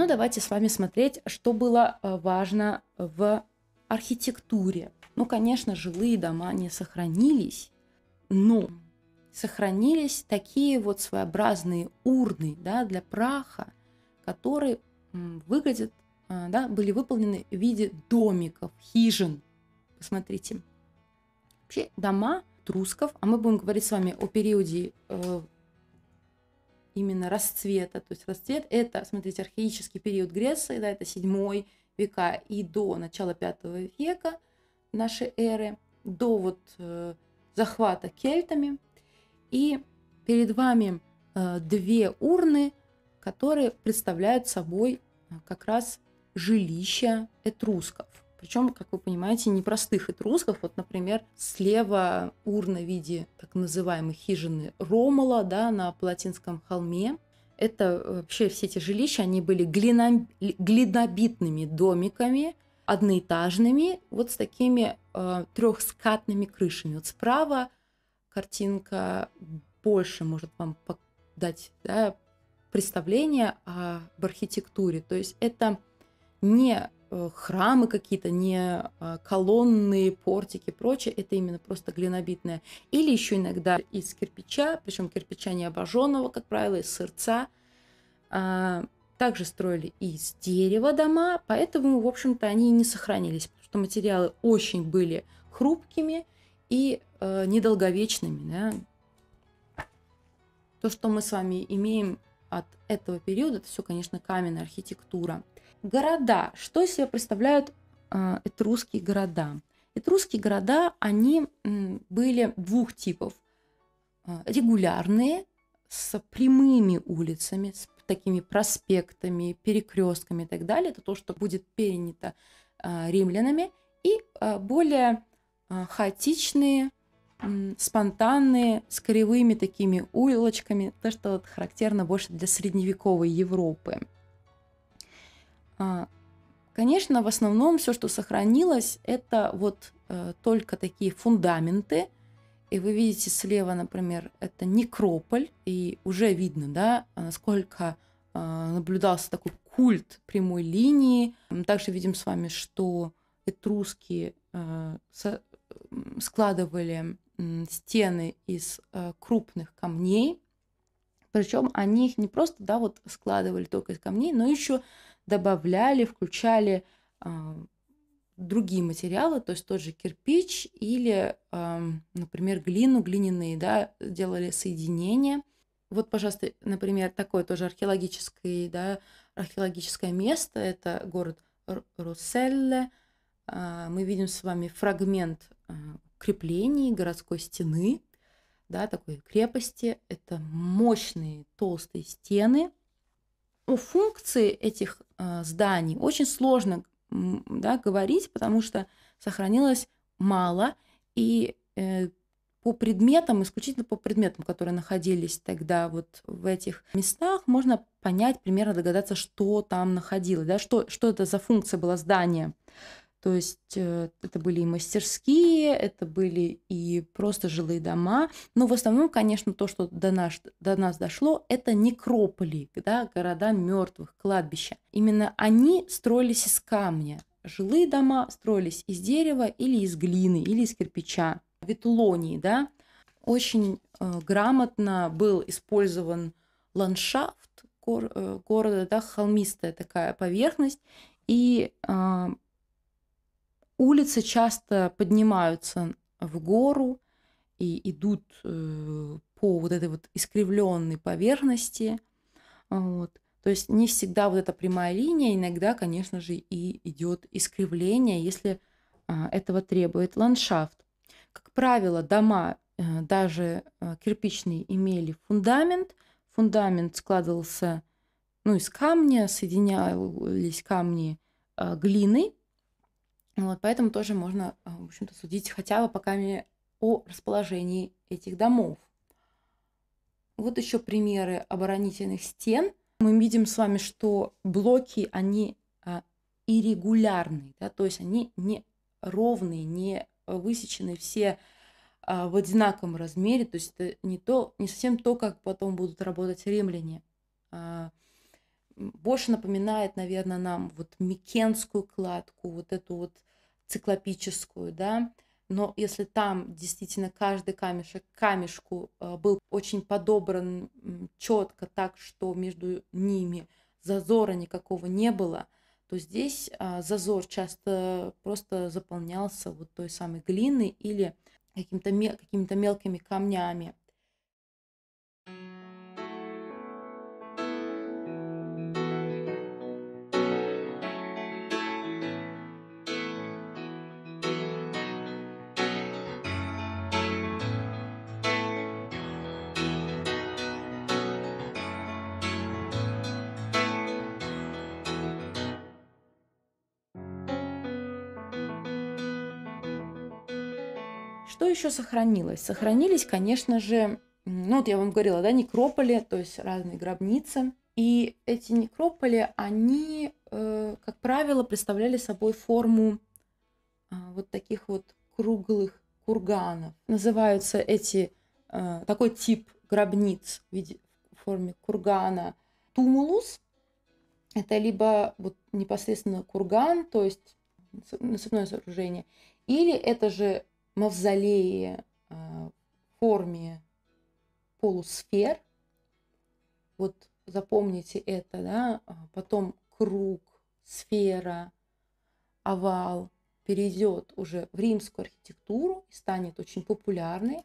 Но ну, давайте с вами смотреть, что было э, важно в архитектуре. Ну, конечно, жилые дома не сохранились, но сохранились такие вот своеобразные урны да, для праха, которые выглядят, э, да, были выполнены в виде домиков, хижин. Посмотрите. Вообще дома трусков, а мы будем говорить с вами о периоде э, именно расцвета. То есть расцвет – это, смотрите, архаический период Греции, да, это 7 века и до начала 5 века нашей эры, до вот э, захвата кельтами. И перед вами э, две урны, которые представляют собой э, как раз жилища этрусков – причем, как вы понимаете, непростых этрусков. Вот, например, слева урна в виде так называемой хижины Ромала да, на Палатинском холме. Это э, вообще все эти жилища, они были глинобитными домиками, одноэтажными, вот с такими э, трехскатными крышами. Вот справа картинка больше может вам дать да, представление об архитектуре. То есть это не Э, храмы какие-то, не а, колонны, портики и прочее, это именно просто глинобитное. Или еще иногда из кирпича, причем кирпича не обожженного, как правило, из сырца. А, также строили из дерева дома, поэтому, в общем-то, они не сохранились, потому что материалы очень были хрупкими и э, недолговечными. Да? То, что мы с вами имеем от этого периода, это все, конечно, каменная архитектура. Города. Что из себя представляют а, этрусские города? Этрусские города, они были двух типов. А, регулярные, с прямыми улицами, с такими проспектами, перекрестками и так далее. Это то, что будет перенято а, римлянами. И более хаотичные, спонтанные, с кривыми такими улочками, то, что характерно больше для средневековой Европы. А, конечно, в основном все, что сохранилось, это вот э, только такие фундаменты. И вы видите слева, например, это некрополь, и уже видно, да, а насколько а, наблюдался такой культ прямой линии. Мы также видим с вами, что этруски э, складывали стены из э, крупных камней. Причем они их не просто да, вот складывали только из камней, но еще добавляли, включали другие материалы, то есть тот же кирпич или, например, глину, глиняные, да, делали соединения. Вот, пожалуйста, например, такое тоже археологическое, да, археологическое место, это город Руселле. А, мы видим с вами фрагмент а, креплений городской стены, да, такой крепости. Это мощные толстые стены – о функции этих а, зданий очень сложно да, говорить, потому что сохранилось мало, и э, по предметам, исключительно по предметам, которые находились тогда вот в этих местах, можно понять, примерно догадаться, что там находилось, да, что, что это за функция была здания. То есть э, это были и мастерские, это были и просто жилые дома. Но в основном, конечно, то, что до нас, до нас дошло, это некрополи, да, города мертвых, кладбища. Именно они строились из камня. Жилые дома строились из дерева или из глины, или из кирпича. Витулонии, да, очень э, грамотно был использован ландшафт гор, э, города, да, холмистая такая поверхность, и э, Улицы часто поднимаются в гору и идут э, по вот этой вот искривленной поверхности. Вот. То есть не всегда вот эта прямая линия, иногда, конечно же, и идет искривление, если а, этого требует ландшафт. Как правило, дома, э, даже э, кирпичные, имели фундамент. Фундамент складывался ну, из камня, соединялись камни а, глиной, вот, поэтому тоже можно, а, в общем-то, судить хотя бы пока о расположении этих домов. Вот еще примеры оборонительных стен. Мы видим с вами, что блоки, они а, иррегулярные, да, то есть они не ровные, не высечены все а, в одинаковом размере, то есть это не, то, не совсем то, как потом будут работать римляне. А, больше напоминает, наверное, нам вот микенскую кладку, вот эту вот циклопическую, да, но если там действительно каждый камешек камешку э, был очень подобран четко так, что между ними зазора никакого не было, то здесь а, зазор часто просто заполнялся вот той самой глиной или каким-то какими-то мелкими камнями. Что еще сохранилось? Сохранились, конечно же, ну вот я вам говорила, да, некрополи, то есть разные гробницы. И эти некрополи, они, э, как правило, представляли собой форму э, вот таких вот круглых курганов. Называются эти, э, такой тип гробниц в, виде, в форме кургана тумулус. Это либо вот непосредственно курган, то есть насыпное сооружение, или это же мавзолеи э, в форме полусфер. Вот запомните это, да, а потом круг, сфера, овал перейдет уже в римскую архитектуру и станет очень популярной.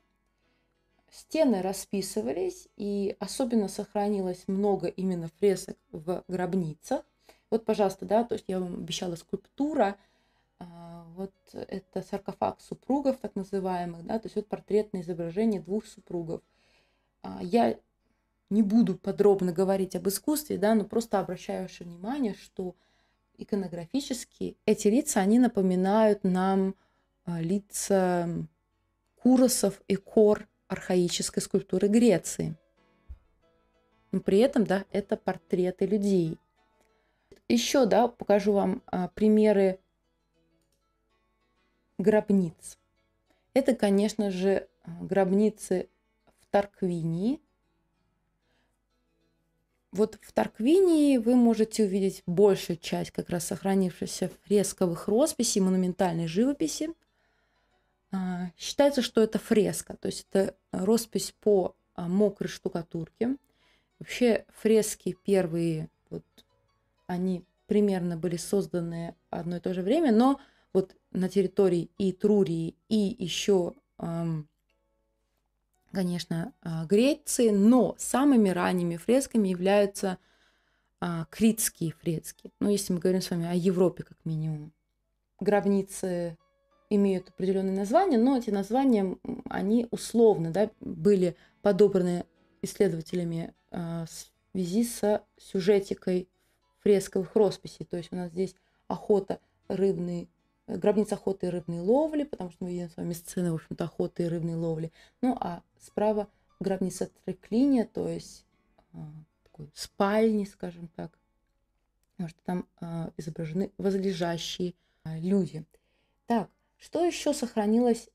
Стены расписывались, и особенно сохранилось много именно фресок в гробницах. Вот, пожалуйста, да, то есть я вам обещала скульптура – а, вот это саркофаг супругов, так называемых, да, то есть вот портретное изображение двух супругов. А, я не буду подробно говорить об искусстве, да, но просто обращаю ваше внимание, что иконографически эти лица, они напоминают нам а, лица куросов и кор архаической скульптуры Греции. Но при этом, да, это портреты людей. Еще, да, покажу вам примеры гробниц. Это, конечно же, гробницы в Тарквинии. Вот в Тарквинии вы можете увидеть большую часть как раз сохранившихся фресковых росписей, монументальной живописи. А, считается, что это фреска, то есть это роспись по а, мокрой штукатурке. Вообще фрески первые, вот, они примерно были созданы одно и то же время, но вот на территории и Трурии, и еще, конечно, а, Греции, но самыми ранними фресками являются а, критские фрески. Ну, если мы говорим с вами о Европе как минимум. Гробницы имеют определенные названия, но эти названия, они условно да, были подобраны исследователями а, в связи с сюжетикой фресковых росписей. То есть у нас здесь охота, рыбный Э, гробница охоты и рыбной ловли, потому что мы видим с вами сцены, в общем-то, охоты и рыбной ловли. Ну, а справа гробница треклиния, то есть а, такой спальни, скажем так, потому что там а, изображены возлежащие а, люди. Так, что еще сохранилось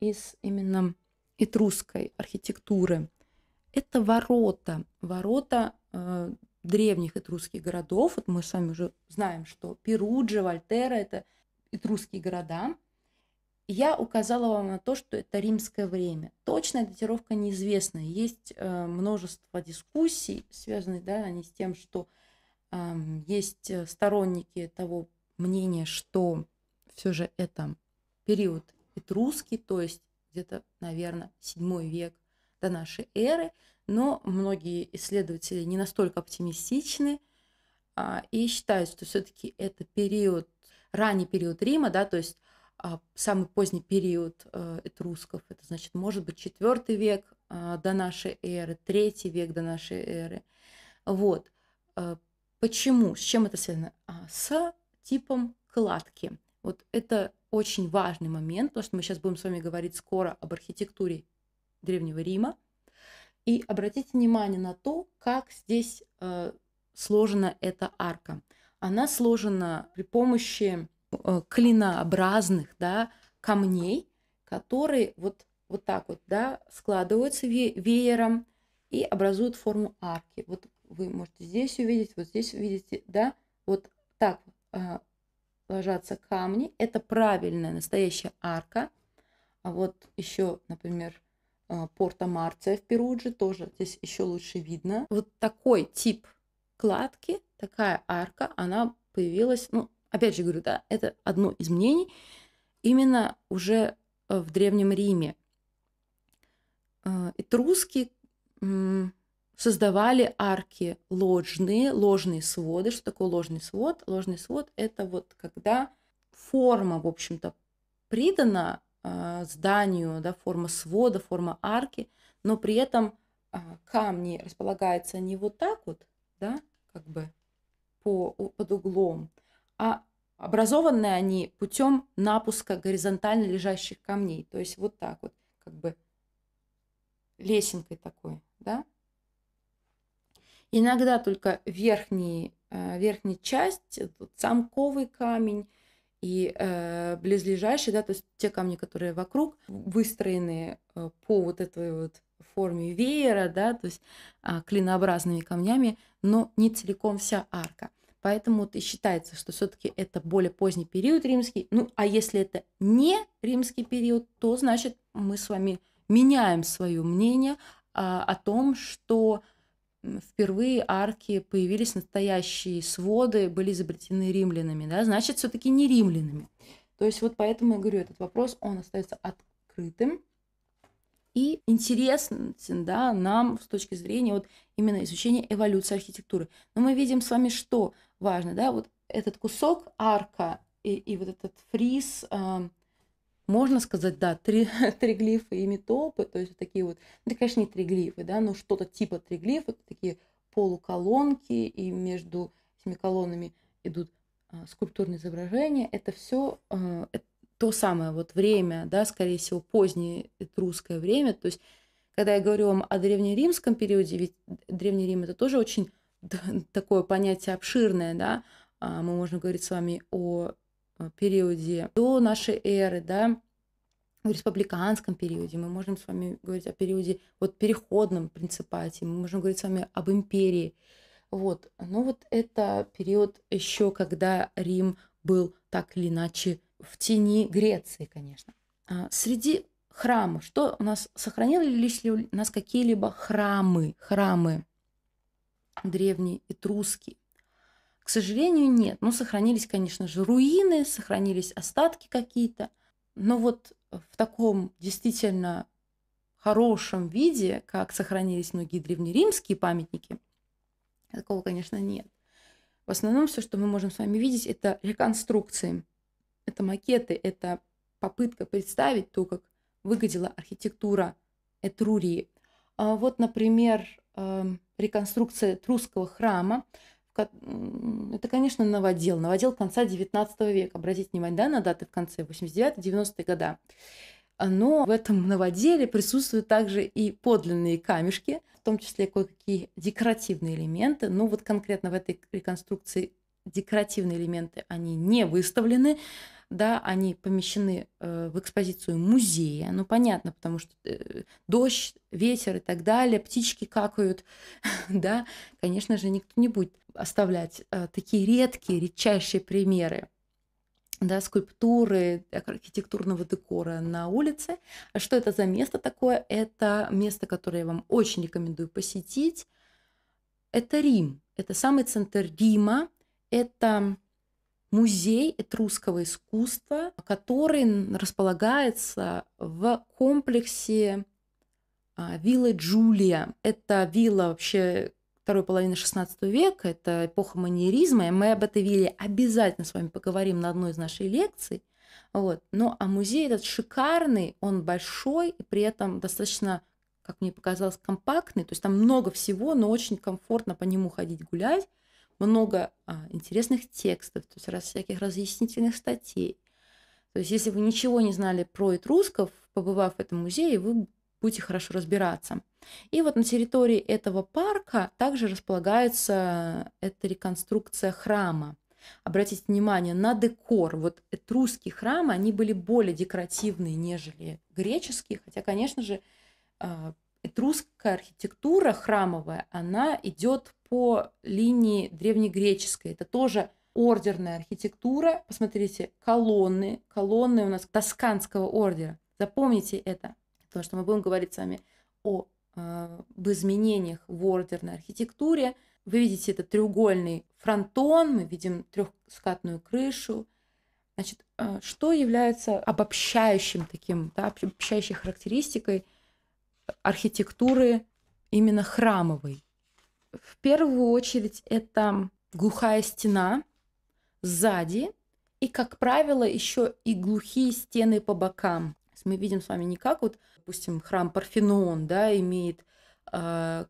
из именно этрусской архитектуры? Это ворота, ворота э, древних этрусских городов. Вот мы с вами уже знаем, что Перуджа, Вольтера – это этрусские города. Я указала вам на то, что это римское время. Точная датировка неизвестна. Есть э, множество дискуссий, связанных да, они с тем, что эм, э, есть сторонники того мнения, что все же это период этрусский, то есть где-то, наверное, 7 век до нашей эры, но многие исследователи не настолько оптимистичны а, и считают, что все-таки это период ранний период Рима, да, то есть а, самый поздний период э, этрусков, это значит, может быть, четвертый век а, до нашей эры, третий век до нашей эры. Вот. Э, почему? С чем это связано? А, с типом кладки. Вот это очень важный момент, потому что мы сейчас будем с вами говорить скоро об архитектуре Древнего Рима. И обратите внимание на то, как здесь э, сложена эта арка она сложена при помощи э, клинообразных да, камней, которые вот, вот так вот да, складываются ве веером и образуют форму арки. Вот вы можете здесь увидеть, вот здесь увидите, да, вот так э, ложатся камни. Это правильная настоящая арка. А вот еще, например, э, Порта Марция в Перудже тоже здесь еще лучше видно. Вот такой тип вкладке такая арка, она появилась, ну, опять же говорю, да, это одно из мнений, именно уже э, в Древнем Риме. Э, этруски создавали арки ложные, ложные своды. Что такое ложный свод? Ложный свод – это вот когда форма, в общем-то, придана э, зданию, да, форма свода, форма арки, но при этом камни располагаются не вот так вот, да, как бы по, под углом, а образованы они путем напуска горизонтально лежащих камней. То есть вот так вот, как бы лесенкой такой, да? Иногда только верхний, э, верхняя часть, тут замковый камень и э, близлежащие, да, то есть те камни, которые вокруг, выстроены э, по вот этой вот форме веера, да, то есть а, клинообразными камнями, но не целиком вся арка. Поэтому и считается, что все-таки это более поздний период римский. Ну, а если это не римский период, то значит мы с вами меняем свое мнение а, о том, что впервые арки появились настоящие своды, были изобретены римлянами, да, значит, все-таки не римлянами. То есть вот поэтому я говорю, этот вопрос, он остается открытым и интересен да, нам с точки зрения вот именно изучения эволюции архитектуры. Но мы видим с вами, что важно, да, вот этот кусок арка и, и вот этот фриз, э, можно сказать, да, три, триглифы и метопы, то есть такие вот, ну, это, конечно, не триглифы, да, но что-то типа триглифы, такие полуколонки, и между этими колоннами идут э, скульптурные изображения. Это все, а, э, то самое вот время, да, скорее всего, позднее этрусское время. То есть, когда я говорю вам о древнеримском периоде, ведь Древний Рим это тоже очень такое понятие обширное, да, а, мы можем говорить с вами о э, периоде до нашей эры, да, в республиканском периоде, мы можем с вами говорить о периоде, вот переходном принципате, мы можем говорить с вами об империи. Вот, но вот это период еще, когда Рим был так или иначе в тени Греции, конечно. А, среди храмов, что у нас, сохранились ли у нас какие-либо храмы, храмы древние, этрусские? К сожалению, нет. Ну, сохранились, конечно же, руины, сохранились остатки какие-то. Но вот в таком действительно хорошем виде, как сохранились многие древнеримские памятники, такого, конечно, нет. В основном все, что мы можем с вами видеть, это реконструкции это макеты, это попытка представить то, как выглядела архитектура Этрурии. А вот, например, эм, реконструкция Трусского храма. Это, конечно, новодел, новодел конца XIX века. Обратите внимание да, на даты в конце 89-90-е года. Но в этом новоделе присутствуют также и подлинные камешки, в том числе кое-какие декоративные элементы. Но вот конкретно в этой реконструкции декоративные элементы, они не выставлены, да, они помещены э, в экспозицию музея. Ну, понятно, потому что э, дождь, ветер и так далее, птички какают, да, конечно же, никто не будет оставлять э, такие редкие, редчайшие примеры да, скульптуры, архитектурного декора на улице. А что это за место такое? Это место, которое я вам очень рекомендую посетить. Это Рим. Это самый центр Рима. Это музей этрусского искусства, который располагается в комплексе а, виллы Джулия. Это вилла вообще второй половины XVI века, это эпоха манеризма, и мы об этой вилле обязательно с вами поговорим на одной из наших лекций. Вот. Ну, а музей этот шикарный, он большой, и при этом достаточно, как мне показалось, компактный, то есть там много всего, но очень комфортно по нему ходить гулять много а, интересных текстов, то есть раз, всяких разъяснительных статей. То есть если вы ничего не знали про этрусков, побывав в этом музее, вы будете хорошо разбираться. И вот на территории этого парка также располагается эта реконструкция храма. Обратите внимание на декор. Вот этрусские храмы, они были более декоративные, нежели греческие, хотя, конечно же, а, этрусская архитектура храмовая, она идет по линии древнегреческой. Это тоже ордерная архитектура. Посмотрите, колонны, колонны у нас тосканского ордера. Запомните это, потому что мы будем говорить с вами о э, об изменениях в ордерной архитектуре. Вы видите этот треугольный фронтон, мы видим трехскатную крышу. Значит, э, что является обобщающим таким, да, обобщающей характеристикой архитектуры именно храмовой. В первую очередь это глухая стена сзади и, как правило, еще и глухие стены по бокам. Мы видим с вами не как вот, допустим, храм Парфенон, да, имеет э,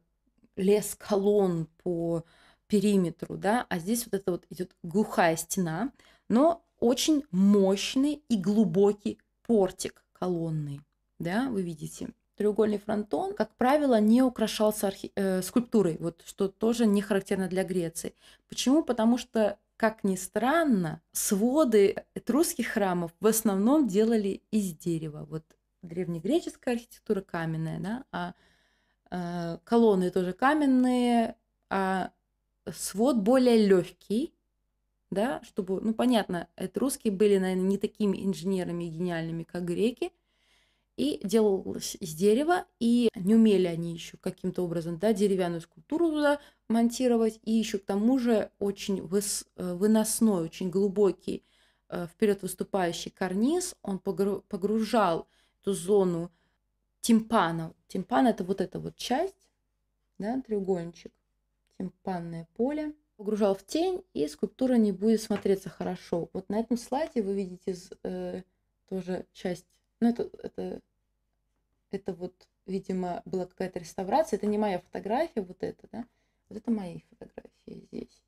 лес колонн по периметру, да, а здесь вот это вот идет глухая стена, но очень мощный и глубокий портик колонный, да, вы видите треугольный фронтон, как правило, не украшался архи... э, скульптурой, вот что тоже не характерно для Греции. Почему? Потому что как ни странно, своды этрусских храмов в основном делали из дерева. Вот древнегреческая архитектура каменная, да, а э, колонны тоже каменные, а свод более легкий, да, чтобы, ну понятно, этруски были, наверное, не такими инженерами гениальными, как греки, и делалось из дерева, и не умели они еще каким-то образом, да, деревянную скульптуру туда монтировать, и еще к тому же очень выс, э, выносной, очень глубокий э, вперед выступающий карниз, он погружал эту зону тимпана. Тимпан это вот эта вот часть, да, треугольничек, тимпанное поле. Погружал в тень, и скульптура не будет смотреться хорошо. Вот на этом слайде вы видите э, тоже часть ну, это, это, это вот, видимо, была какая-то реставрация. Это не моя фотография, вот это, да. Вот это мои фотографии здесь.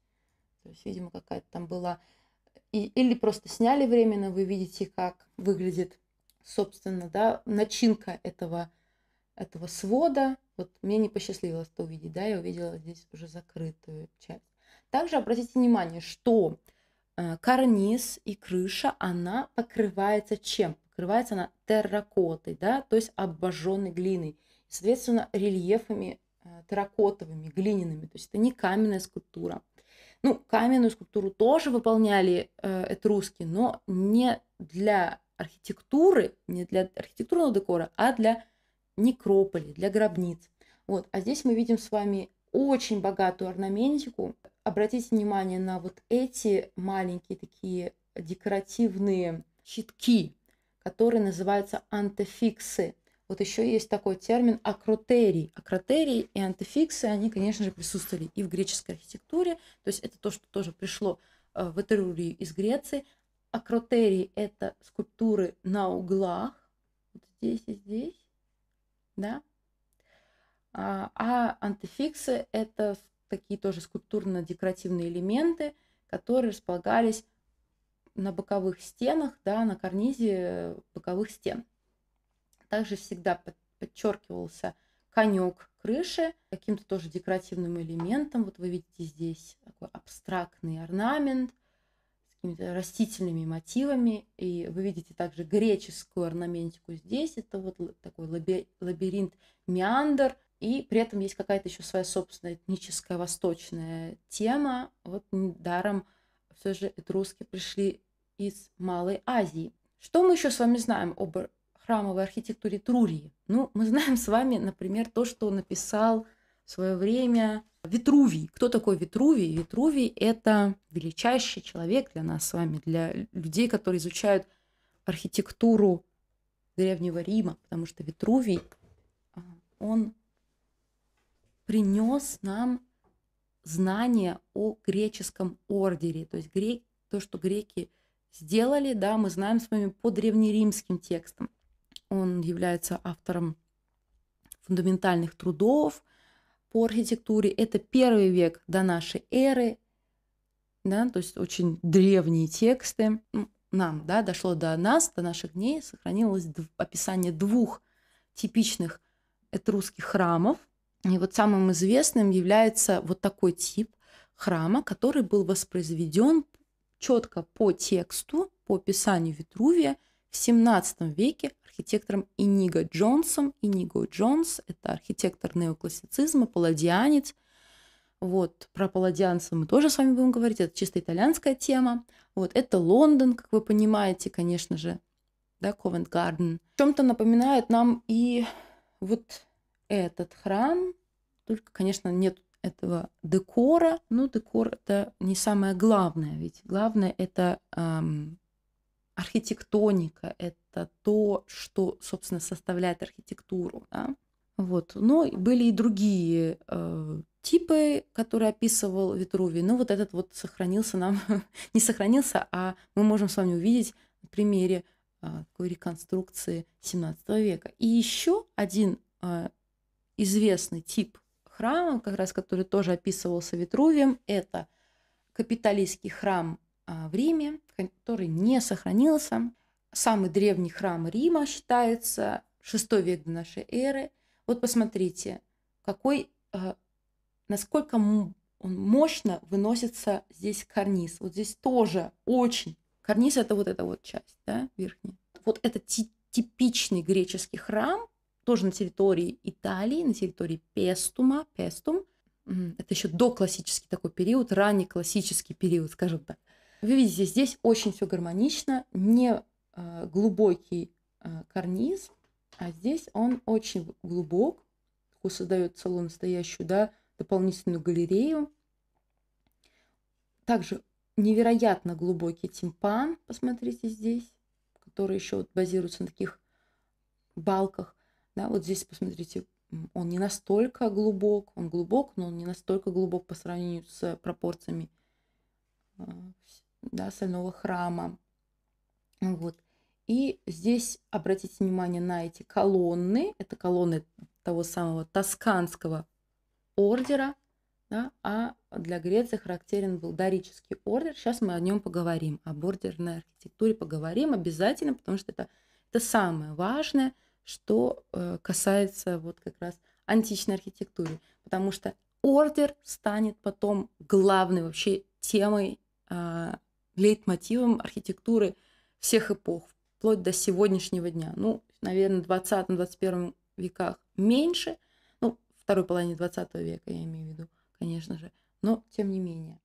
То есть, видимо, какая-то там была... И, или просто сняли временно, вы видите, как выглядит, собственно, да, начинка этого, этого свода. Вот мне не посчастливилось это увидеть, да, я увидела здесь уже закрытую часть. Также обратите внимание, что э, карниз и крыша, она покрывается чем? покрывается она терракотой, да, то есть обожженной глиной, соответственно, рельефами э, терракотовыми, глиняными, то есть это не каменная скульптура. Ну, каменную скульптуру тоже выполняли э, этруски, но не для архитектуры, не для архитектурного декора, а для некрополей, для гробниц. Вот, а здесь мы видим с вами очень богатую орнаментику. Обратите внимание на вот эти маленькие такие декоративные щитки, которые называются антефиксы. Вот еще есть такой термин акротерий. Акротерии и антефиксы, они, конечно же, присутствовали и в греческой архитектуре, то есть это то, что тоже пришло э, в Этерурию из Греции. Акротерии – это скульптуры на углах, вот здесь и здесь, да? А, а антефиксы – это такие тоже скульптурно-декоративные элементы, которые располагались на боковых стенах, да, на карнизе боковых стен. Также всегда подчеркивался конек крыши каким-то тоже декоративным элементом. Вот вы видите здесь такой абстрактный орнамент с какими-то растительными мотивами. И вы видите также греческую орнаментику здесь. Это вот такой лабиринт миандр. И при этом есть какая-то еще своя собственная этническая восточная тема. Вот даром все же этруски пришли из Малой Азии. Что мы еще с вами знаем об храмовой архитектуре Трурии? Ну, мы знаем с вами, например, то, что написал в свое время Витрувий. Кто такой Витрувий? Витрувий – это величайший человек для нас с вами, для людей, которые изучают архитектуру Древнего Рима, потому что Витрувий, а, он принес нам знания о греческом ордере, то есть грек, то, что греки – сделали, да, мы знаем с вами по древнеримским текстам. Он является автором фундаментальных трудов по архитектуре. Это первый век до нашей эры, да, то есть очень древние тексты. Нам, да, дошло до нас, до наших дней, сохранилось описание двух типичных этрусских храмов. И вот самым известным является вот такой тип храма, который был воспроизведен четко по тексту, по описанию Витрувия, в 17 веке архитектором Иниго Джонсом. Иниго Джонс – это архитектор неоклассицизма, палладианец. Вот, про палладианца мы тоже с вами будем говорить, это чисто итальянская тема. Вот, это Лондон, как вы понимаете, конечно же, да, Ковент Гарден. Чем-то напоминает нам и вот этот храм, только, конечно, нет этого декора. Ну, декор это не самое главное, ведь главное это эм, архитектоника, это то, что, собственно, составляет архитектуру. Да? Вот. Но были и другие э, типы, которые описывал Витрувий. Но ну, вот этот вот сохранился нам, не сохранился, а мы можем с вами увидеть на примере а, такой реконструкции 17 века. И еще один э, известный тип храмам, как раз который тоже описывался Витрувием. Это капиталистский храм а, в Риме, который не сохранился. Самый древний храм Рима считается 6 век до нашей эры. Вот посмотрите, какой, а, насколько он мощно выносится здесь карниз. Вот здесь тоже очень. Карниз это вот эта вот часть, да, верхняя. Вот это типичный греческий храм, тоже на территории Италии, на территории Пестума, Пестум. Это еще до классический такой период, ранний классический период, скажем так. Вы видите, здесь очень все гармонично, не э, глубокий э, карниз, а здесь он очень глубок, создает целую настоящую, да, дополнительную галерею. Также невероятно глубокий тимпан, посмотрите здесь, который еще вот базируется на таких балках. Да, вот здесь посмотрите, он не настолько глубок, он глубок, но он не настолько глубок по сравнению с пропорциями э, да, сольного храма. Вот. И здесь обратите внимание на эти колонны. Это колонны того самого тосканского ордера. Да? А для Греции характерен был дорический ордер. Сейчас мы о нем поговорим, об ордерной архитектуре поговорим обязательно, потому что это, это самое важное – что э, касается вот как раз античной архитектуры, потому что ордер станет потом главной вообще темой, э, лейтмотивом архитектуры всех эпох, вплоть до сегодняшнего дня. Ну, наверное, в 20-21 веках меньше, ну, второй половине 20 века я имею в виду, конечно же, но тем не менее.